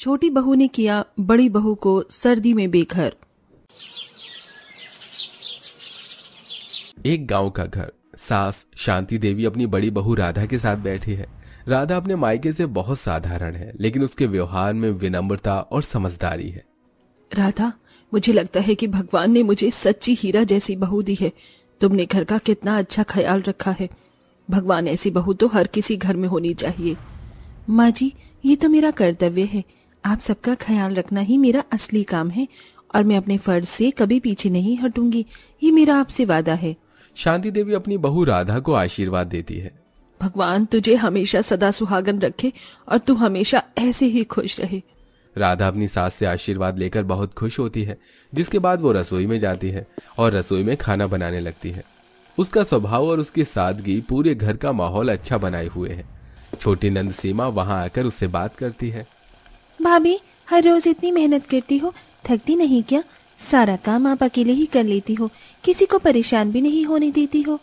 छोटी बहू ने किया बड़ी बहू को सर्दी में बेघर एक गांव का घर सास शांति देवी अपनी बड़ी बहू राधा के साथ बैठी है राधा अपने मायके से बहुत साधारण है लेकिन उसके व्यवहार में विनम्रता और समझदारी है राधा मुझे लगता है कि भगवान ने मुझे सच्ची हीरा जैसी बहू दी है तुमने घर का कितना अच्छा ख्याल रखा है भगवान ऐसी बहू तो हर किसी घर में होनी चाहिए माँ जी ये तो मेरा कर्तव्य है आप सबका ख्याल रखना ही मेरा असली काम है और मैं अपने फर्ज से कभी पीछे नहीं हटूंगी ये मेरा आपसे वादा है शांति देवी अपनी बहू राधा को आशीर्वाद देती है भगवान तुझे हमेशा सदा सुहागन रखे और तू हमेशा ऐसे ही खुश रहे राधा अपनी सास से आशीर्वाद लेकर बहुत खुश होती है जिसके बाद वो रसोई में जाती है और रसोई में खाना बनाने लगती है उसका स्वभाव और उसकी सादगी पूरे घर का माहौल अच्छा बनाए हुए है छोटी नंद सीमा वहाँ आकर उससे बात करती है भाभी हर रोज इतनी मेहनत करती हो थकती नहीं क्या सारा काम आप अकेले ही कर लेती हो किसी को परेशान भी नहीं होने देती हो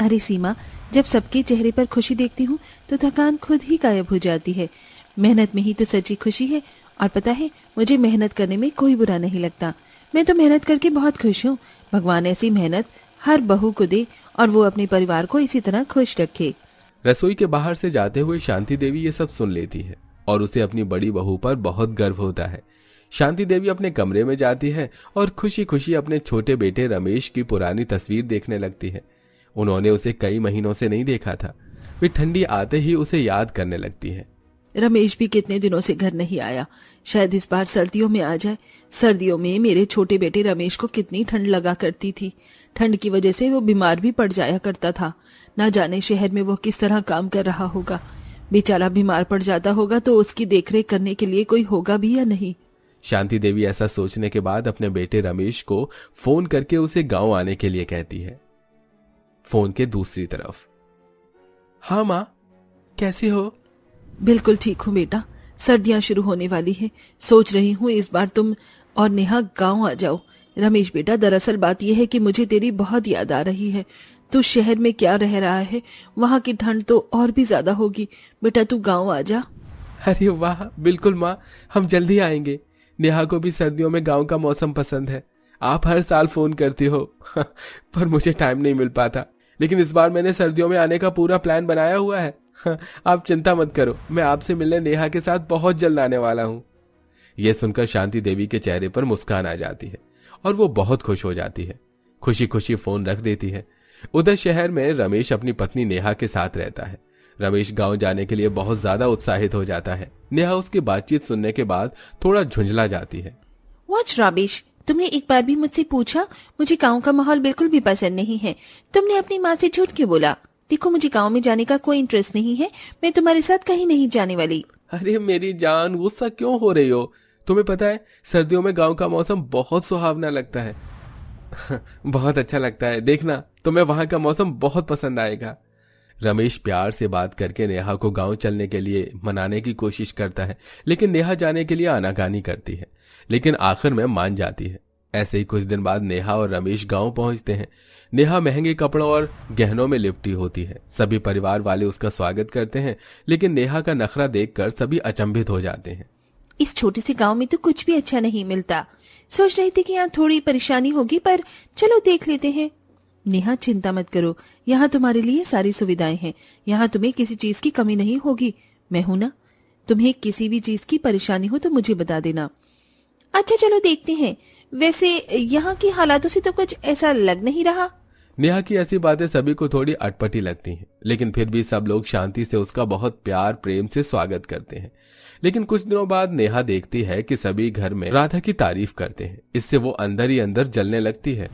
अरे सीमा जब सबके चेहरे पर खुशी देखती हूँ तो थकान खुद ही गायब हो जाती है मेहनत में ही तो सच्ची खुशी है और पता है मुझे मेहनत करने में कोई बुरा नहीं लगता मैं तो मेहनत करके बहुत खुश हूँ भगवान ऐसी मेहनत हर बहू को दे और वो अपने परिवार को इसी तरह खुश रखे रसोई के बाहर से जाते हुए शांति देवी ये सब सुन लेती है और उसे अपनी बड़ी बहू पर बहुत गर्व होता है शांति देवी अपने कमरे में जाती है और खुशी खुशी अपने छोटे बेटे रमेश की पुरानी तस्वीर देखने लगती है उन्होंने उसे कई महीनों से नहीं देखा था वे ठंडी आते ही उसे याद करने लगती है रमेश भी कितने दिनों से घर नहीं आया शायद इस बार सर्दियों में आ जाए सर्दियों में मेरे छोटे बेटे रमेश को कितनी ठंड लगा करती थी ठंड की वजह से वो बीमार भी पड़ जाया करता था ना जाने शहर में वो किस तरह काम कर रहा होगा बेचारा बीमार पड़ जाता होगा तो उसकी देखरेख करने के लिए कोई होगा भी या नहीं शांति देवी ऐसा सोचने के बाद अपने बेटे रमेश को फोन करके उसे गांव आने के लिए कहती है फोन के दूसरी तरफ हाँ माँ कैसे हो बिल्कुल ठीक हूँ बेटा सर्दियां शुरू होने वाली है सोच रही हूँ इस बार तुम और नेहा गांव आ जाओ रमेश बेटा दरअसल बात यह है कि मुझे तेरी बहुत याद आ रही है तू शहर में क्या रह रहा है वहाँ की ठंड तो और भी ज्यादा होगी बेटा तू गाँव आ जा अरे वाह बिल्कुल माँ हम जल्दी आएंगे नेहा को भी सर्दियों में गांव का मौसम पसंद है आप हर साल फोन करती हो पर मुझे टाइम नहीं मिल पाता लेकिन इस बार मैंने सर्दियों में आने का पूरा प्लान बनाया हुआ है आप चिंता मत करो मैं आपसे मिलने नेहा के साथ बहुत जल्द आने वाला हूँ यह सुनकर शांति देवी के चेहरे पर मुस्कान आ जाती है और वो बहुत खुश हो जाती है खुशी खुशी फोन रख देती है उधर शहर में रमेश अपनी पत्नी नेहा के साथ रहता है रमेश गांव जाने के लिए बहुत ज्यादा उत्साहित हो जाता है नेहा उसकी बातचीत सुनने के बाद थोड़ा झुंझला जाती है वॉच रमेश तुमने एक बार भी मुझसे पूछा मुझे गाँव का माहौल बिल्कुल भी पसंद नहीं है तुमने अपनी माँ से झूठ क्यों बोला देखो मुझे गाँव में जाने का कोई इंटरेस्ट नहीं है मैं तुम्हारे साथ कहीं नहीं जाने वाली अरे मेरी जान गुस्सा क्यों हो रही हो तुम्हें पता है सर्दियों में गांव का मौसम बहुत सुहावना लगता है बहुत अच्छा लगता है देखना तुम्हें वहां का मौसम बहुत पसंद आएगा रमेश प्यार से बात करके नेहा को गांव चलने के लिए मनाने की कोशिश करता है लेकिन नेहा जाने के लिए आनाकानी करती है लेकिन आखिर में मान जाती है ऐसे ही कुछ दिन बाद नेहा और रमेश गांव पहुंचते हैं नेहा महंगे कपड़ों और गहनों में लिपटी होती है सभी परिवार वाले उसका स्वागत करते हैं लेकिन नेहा का नखरा देखकर सभी अचंभित हो जाते हैं इस छोटे से गांव में तो कुछ भी अच्छा नहीं मिलता सोच रही थी कि यहाँ थोड़ी परेशानी होगी पर चलो देख लेते हैं नेहा चिंता मत करो यहाँ तुम्हारे लिए सारी सुविधाएं हैं यहाँ तुम्हें किसी चीज की कमी नहीं होगी मैं हूं ना तुम्हें किसी भी चीज की परेशानी हो तो मुझे बता देना अच्छा चलो देखते हैं वैसे यहाँ के हालातों से तो कुछ ऐसा लग नहीं रहा नेहा की ऐसी बातें सभी को थोड़ी अटपटी लगती हैं लेकिन फिर भी सब लोग शांति से उसका बहुत प्यार प्रेम से स्वागत करते हैं लेकिन कुछ दिनों बाद नेहा देखती है कि सभी घर में राधा की तारीफ करते हैं इससे वो अंदर ही अंदर जलने लगती है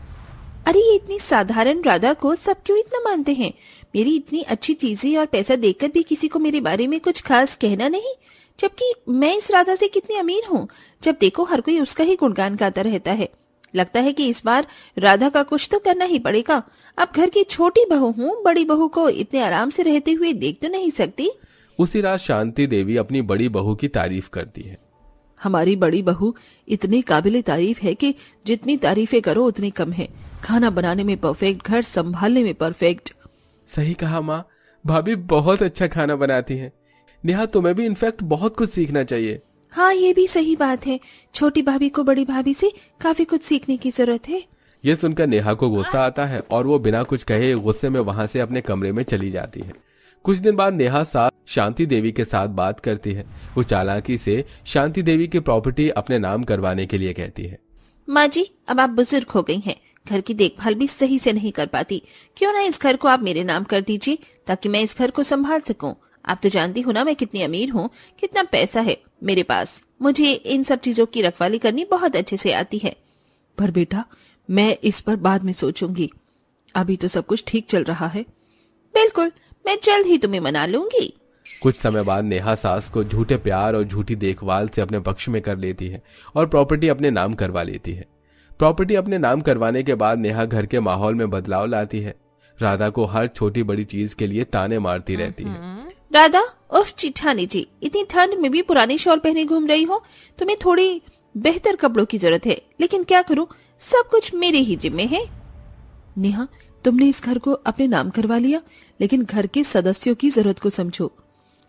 अरे ये इतनी साधारण राधा को सब क्यों इतना मानते हैं मेरी इतनी अच्छी चीजें और पैसा देकर भी किसी को मेरे बारे में कुछ खास कहना नहीं जबकि मैं इस राधा से कितनी अमीर हूँ जब देखो हर कोई उसका ही गुणगान गाता रहता है लगता है कि इस बार राधा का कुछ तो करना ही पड़ेगा अब घर की छोटी बहू हूँ बड़ी बहू को इतने आराम से रहते हुए देख तो नहीं सकती उसी रात शांति देवी अपनी बड़ी बहू की तारीफ करती है हमारी बड़ी बहू इतनी काबिल तारीफ है कि जितनी तारीफें करो उतनी कम है खाना बनाने में परफेक्ट घर संभालने में परफेक्ट सही कहा माँ भाभी बहुत अच्छा खाना बनाती है नेहा तुम्हें भी इनफेक्ट बहुत कुछ सीखना चाहिए हाँ ये भी सही बात है छोटी भाभी को बड़ी भाभी से काफी कुछ सीखने की जरूरत है ये सुनकर नेहा को गुस्सा आता है और वो बिना कुछ कहे गुस्से में वहाँ से अपने कमरे में चली जाती है कुछ दिन बाद नेहा साथ शांति देवी के साथ बात करती है वो चालाकी से शांति देवी की प्रॉपर्टी अपने नाम करवाने के लिए कहती है माँ जी अब आप बुजुर्ग हो गई हैं घर की देखभाल भी सही से नहीं कर पाती क्यों ना इस घर को आप मेरे नाम कर दीजिए ताकि मैं इस घर को संभाल सकूं आप तो जानती हो ना मैं कितनी अमीर हूँ कितना पैसा है मेरे पास मुझे इन सब चीजों की रखवाली करनी बहुत अच्छे से आती है पर बेटा मैं इस पर बाद में सोचूंगी अभी तो सब कुछ ठीक चल रहा है बिल्कुल मैं जल्द ही तुम्हें मना लूंगी कुछ समय बाद नेहा सास को झूठे प्यार और झूठी देखभाल से अपने पक्ष में कर लेती है और प्रॉपर्टी अपने नाम करवा लेती है प्रॉपर्टी अपने नाम करवाने के बाद नेहा घर के माहौल में बदलाव लाती है राधा को हर छोटी बड़ी चीज के लिए ताने मारती रहती है राधा उर्फ चिठानी जी इतनी ठंड में भी पुरानी शॉल पहने घूम रही हो तुम्हें थोड़ी बेहतर कपड़ों की जरूरत है लेकिन क्या करूँ सब कुछ मेरे ही जिम्मे है नेहा तुमने इस घर को अपने नाम करवा लिया लेकिन घर के सदस्यों की जरूरत को समझो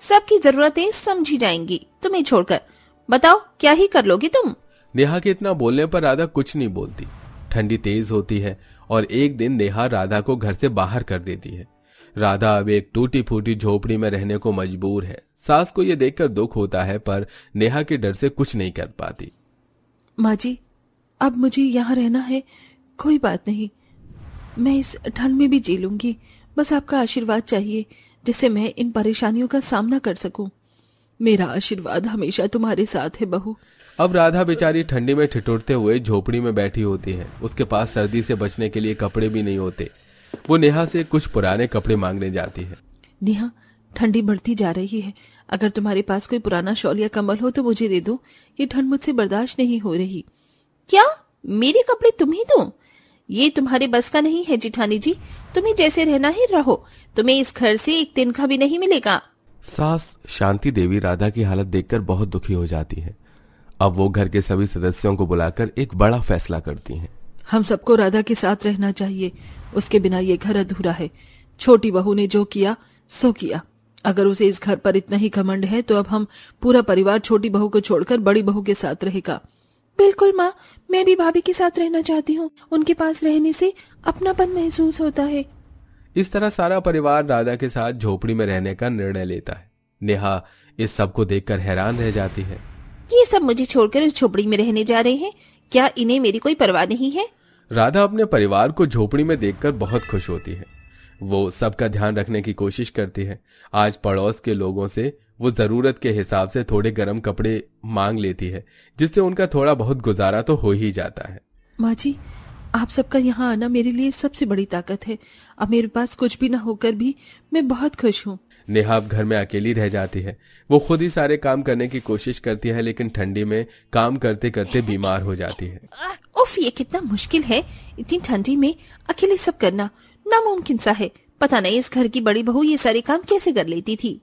सबकी जरूरतें समझी जाएंगी तुम्हें छोड़कर बताओ क्या ही कर लोगे तुम नेहा के इतना बोलने पर राधा कुछ नहीं बोलती ठंडी तेज होती है और एक दिन नेहा राधा को घर से बाहर कर देती है राधा अब एक टूटी फूटी झोपड़ी में रहने को मजबूर है सास को यह देखकर दुख होता है पर नेहा के डर से कुछ नहीं कर पाती माँ जी अब मुझे यहाँ रहना है कोई बात नहीं मैं इस ठंड में भी जी लूंगी बस आपका आशीर्वाद चाहिए जिससे मैं इन परेशानियों का सामना कर सकूं। मेरा आशीर्वाद हमेशा तुम्हारे साथ है बहू अब राधा बेचारी ठंडी में ठिठुरते हुए झोपड़ी में बैठी होती है उसके पास सर्दी से बचने के लिए कपड़े भी नहीं होते वो नेहा से कुछ पुराने कपड़े मांगने जाती है नेहा ठंडी बढ़ती जा रही है अगर तुम्हारे पास कोई पुराना शॉल या कम्बल हो तो मुझे दे दो ये ठंड मुझसे बर्दाश्त नहीं हो रही क्या मेरे कपड़े तुम ही दो ये तुम्हारे बस का नहीं है जिठानी जी तुम्हें जैसे रहना ही रहो तुम्हें इस घर से एक दिन का भी नहीं मिलेगा सास शांति देवी राधा की हालत देखकर बहुत दुखी हो जाती है अब वो घर के सभी सदस्यों को बुलाकर एक बड़ा फैसला करती हैं। हम सबको राधा के साथ रहना चाहिए उसके बिना ये घर अधूरा है छोटी बहू ने जो किया सो किया अगर उसे इस घर पर इतना ही घमंड है तो अब हम पूरा परिवार छोटी बहू को छोड़कर बड़ी बहू के साथ रहेगा बिल्कुल माँ मैं भी भाभी के साथ रहना चाहती हूँ उनके पास रहने से अपनापन महसूस होता है इस तरह सारा परिवार राधा के साथ झोपड़ी में रहने का निर्णय लेता है नेहा इस सब को कर हैरान रह जाती है ये सब मुझे छोड़कर उस झोपड़ी में रहने जा रहे हैं क्या इन्हें मेरी कोई परवाह नहीं है राधा अपने परिवार को झोपड़ी में देखकर बहुत खुश होती है वो सबका ध्यान रखने की कोशिश करती है आज पड़ोस के लोगों से वो जरूरत के हिसाब से थोड़े गर्म कपड़े मांग लेती है जिससे उनका थोड़ा बहुत गुजारा तो हो ही जाता है माँ जी आप सबका यहाँ आना मेरे लिए सबसे बड़ी ताकत है अब मेरे पास कुछ भी ना होकर भी मैं बहुत खुश हूँ नेहा अब घर में अकेली रह जाती है वो खुद ही सारे काम करने की कोशिश करती है लेकिन ठंडी में काम करते करते बीमार हो जाती है उफ ये कितना मुश्किल है इतनी ठंडी में अकेले सब करना नामुमकिन सा है पता नहीं इस घर की बड़ी बहू ये सारे काम कैसे कर लेती थी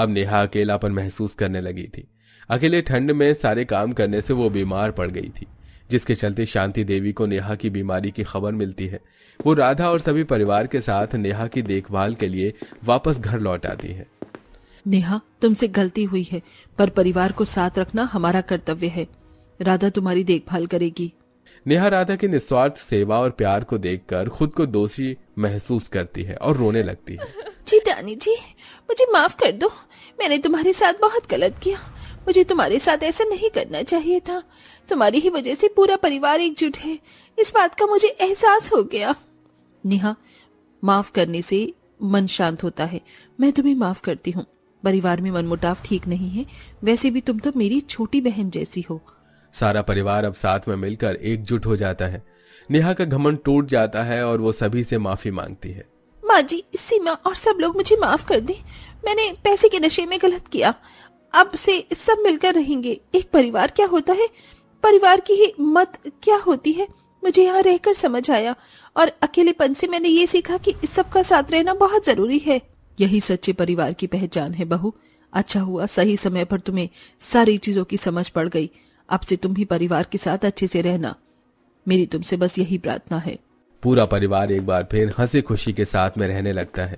अब नेहा अकेलापन महसूस करने लगी थी अकेले ठंड में सारे काम करने से वो बीमार पड़ गई थी जिसके चलते शांति देवी को नेहा की बीमारी की खबर मिलती है वो राधा और सभी परिवार के साथ नेहा की देखभाल के लिए वापस घर लौट आती है नेहा तुमसे गलती हुई है पर परिवार को साथ रखना हमारा कर्तव्य है राधा तुम्हारी देखभाल करेगी नेहा राधा की निस्वार्थ सेवा और प्यार को देखकर खुद को दोषी महसूस करती है और रोने लगती है जी रानी जी मुझे माफ कर दो मैंने तुम्हारे साथ बहुत गलत किया मुझे तुम्हारे साथ ऐसा नहीं करना चाहिए था तुम्हारी ही वजह से पूरा परिवार एकजुट है इस बात का मुझे एहसास हो गया नेहा माफ करने से मन शांत होता है मैं तुम्हें माफ करती हूँ परिवार में मनमुटाव ठीक नहीं है वैसे भी तुम तो मेरी छोटी बहन जैसी हो सारा परिवार अब साथ में मिलकर एकजुट हो जाता है नेहा का घमंड टूट जाता है और वो सभी से माफी मांगती है माँ जी सीमा और सब लोग मुझे माफ कर दें मैंने पैसे के नशे में गलत किया अब से सब मिलकर रहेंगे एक परिवार क्या होता है परिवार की ही मत क्या होती है मुझे यहाँ रहकर समझ आया और अकेलेपन से मैंने ये सीखा कि इस सबका साथ रहना बहुत जरूरी है यही सच्चे परिवार की पहचान है बहू अच्छा हुआ सही समय पर तुम्हें सारी चीजों की समझ पड़ गई अब से तुम भी परिवार के साथ अच्छे से रहना मेरी तुमसे बस यही प्रार्थना है पूरा परिवार एक बार फिर हंसी खुशी के साथ में रहने लगता है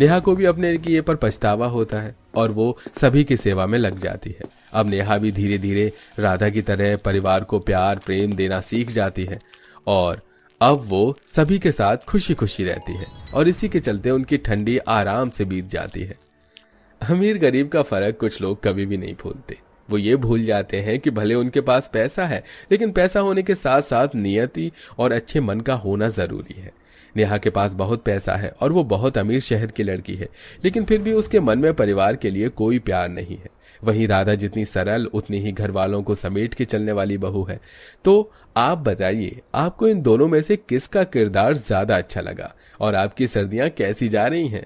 नेहा को भी अपने किए पर पछतावा होता है और वो सभी की सेवा में लग जाती है अब नेहा भी धीरे धीरे राधा की तरह परिवार को प्यार प्रेम देना सीख जाती है और अब वो सभी के साथ खुशी खुशी रहती है और इसी के चलते उनकी ठंडी आराम से बीत जाती है अमीर गरीब का फर्क कुछ लोग कभी भी नहीं भूलते वो ये भूल जाते हैं कि भले उनके पास पैसा है लेकिन पैसा होने के साथ साथ नियति और अच्छे मन का होना जरूरी है नेहा के पास बहुत पैसा है और वो बहुत अमीर शहर की लड़की है लेकिन फिर भी उसके मन में परिवार के लिए कोई प्यार नहीं है वहीं राधा जितनी सरल उतनी ही घर वालों को समेट के चलने वाली बहू है तो आप बताइए आपको इन दोनों में से किसका किरदार ज्यादा अच्छा लगा और आपकी सर्दियां कैसी जा रही हैं